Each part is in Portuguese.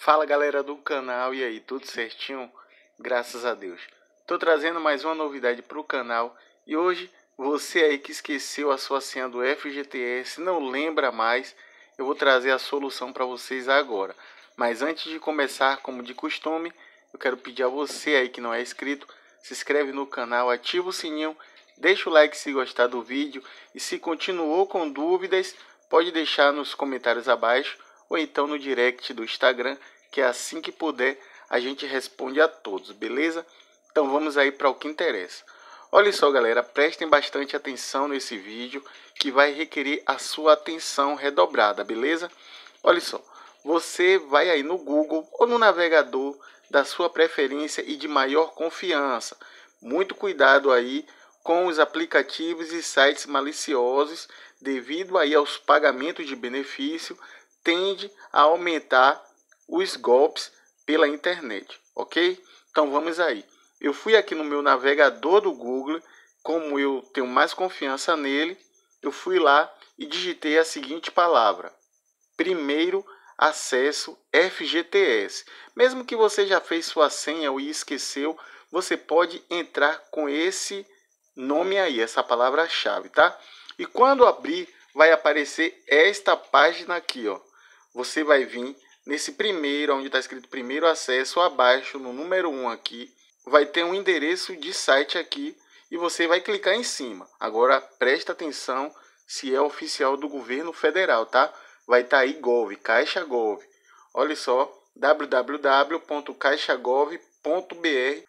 Fala galera do canal, e aí, tudo certinho? Graças a Deus. Tô trazendo mais uma novidade pro canal e hoje você aí que esqueceu a sua senha do FGTS, não lembra mais, eu vou trazer a solução para vocês agora. Mas antes de começar, como de costume, eu quero pedir a você aí que não é inscrito, se inscreve no canal, ativa o sininho, deixa o like se gostar do vídeo e se continuou com dúvidas, pode deixar nos comentários abaixo ou então no direct do Instagram, que é assim que puder a gente responde a todos, beleza? Então vamos aí para o que interessa. Olha só, galera, prestem bastante atenção nesse vídeo que vai requerer a sua atenção redobrada, beleza? Olha só, você vai aí no Google ou no navegador da sua preferência e de maior confiança. Muito cuidado aí com os aplicativos e sites maliciosos devido aí aos pagamentos de benefício tende a aumentar os golpes pela internet, ok? Então vamos aí. Eu fui aqui no meu navegador do Google, como eu tenho mais confiança nele, eu fui lá e digitei a seguinte palavra: primeiro acesso FGTS. Mesmo que você já fez sua senha ou esqueceu, você pode entrar com esse nome aí, essa palavra-chave, tá? E quando abrir, vai aparecer esta página aqui, ó você vai vir nesse primeiro, onde está escrito primeiro acesso, abaixo, no número 1 aqui, vai ter um endereço de site aqui e você vai clicar em cima. Agora presta atenção se é oficial do governo federal, tá? Vai estar tá aí Gov, Caixa Gov. Olha só, www.caixagov.br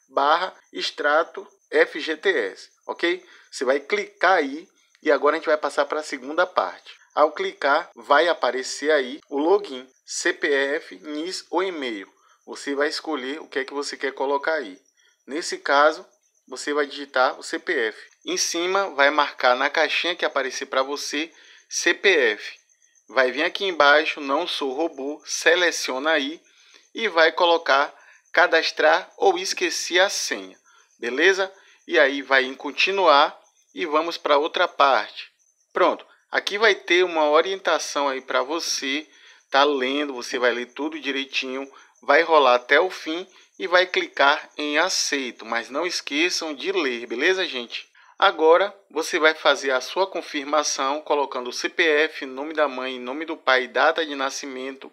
barra extrato FGTS, ok? Você vai clicar aí e agora a gente vai passar para a segunda parte. Ao clicar, vai aparecer aí o login, CPF, NIS ou e-mail. Você vai escolher o que é que você quer colocar aí. Nesse caso, você vai digitar o CPF. Em cima, vai marcar na caixinha que aparecer para você CPF. Vai vir aqui embaixo, não sou robô, seleciona aí e vai colocar cadastrar ou esqueci a senha. Beleza? E aí vai em continuar e vamos para outra parte. Pronto. Aqui vai ter uma orientação aí para você, tá lendo, você vai ler tudo direitinho, vai rolar até o fim e vai clicar em aceito, mas não esqueçam de ler, beleza, gente? Agora você vai fazer a sua confirmação colocando o CPF, nome da mãe, nome do pai, data de nascimento,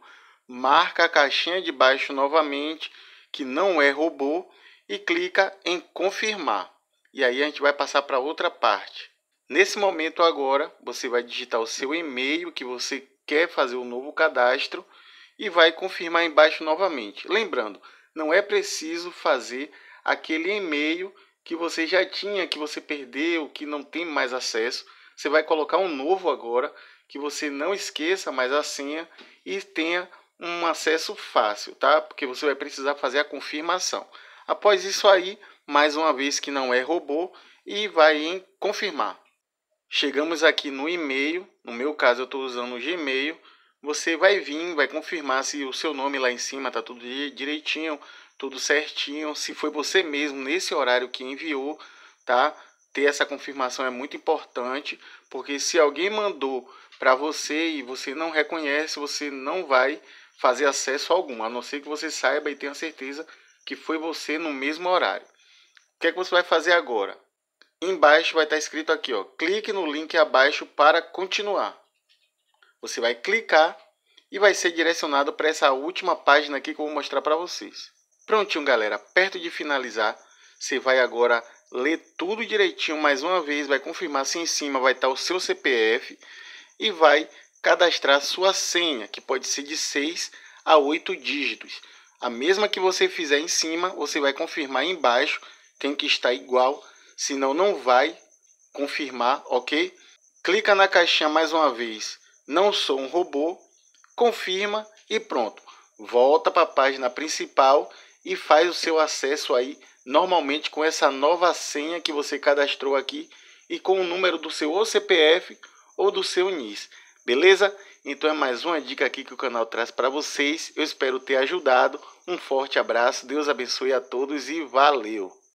marca a caixinha de baixo novamente, que não é robô, e clica em confirmar. E aí a gente vai passar para outra parte. Nesse momento agora, você vai digitar o seu e-mail que você quer fazer o um novo cadastro e vai confirmar embaixo novamente. Lembrando, não é preciso fazer aquele e-mail que você já tinha, que você perdeu, que não tem mais acesso. Você vai colocar um novo agora, que você não esqueça mais a senha e tenha um acesso fácil, tá? Porque você vai precisar fazer a confirmação. Após isso aí, mais uma vez que não é robô e vai em confirmar. Chegamos aqui no e-mail, no meu caso eu estou usando o Gmail. Você vai vir, vai confirmar se o seu nome lá em cima está tudo direitinho, tudo certinho. Se foi você mesmo nesse horário que enviou, tá? Ter essa confirmação é muito importante, porque se alguém mandou para você e você não reconhece, você não vai fazer acesso algum, a não ser que você saiba e tenha certeza que foi você no mesmo horário. O que é que você vai fazer agora? embaixo vai estar escrito aqui, ó, clique no link abaixo para continuar. Você vai clicar e vai ser direcionado para essa última página aqui que eu vou mostrar para vocês. Prontinho, galera. Perto de finalizar, você vai agora ler tudo direitinho mais uma vez, vai confirmar se em cima vai estar o seu CPF e vai cadastrar sua senha, que pode ser de 6 a 8 dígitos. A mesma que você fizer em cima, você vai confirmar embaixo, tem que estar igual senão não vai confirmar, ok? Clica na caixinha mais uma vez, não sou um robô, confirma e pronto. Volta para a página principal e faz o seu acesso aí normalmente com essa nova senha que você cadastrou aqui e com o número do seu CPF ou do seu NIS. Beleza? Então é mais uma dica aqui que o canal traz para vocês. Eu espero ter ajudado. Um forte abraço, Deus abençoe a todos e valeu!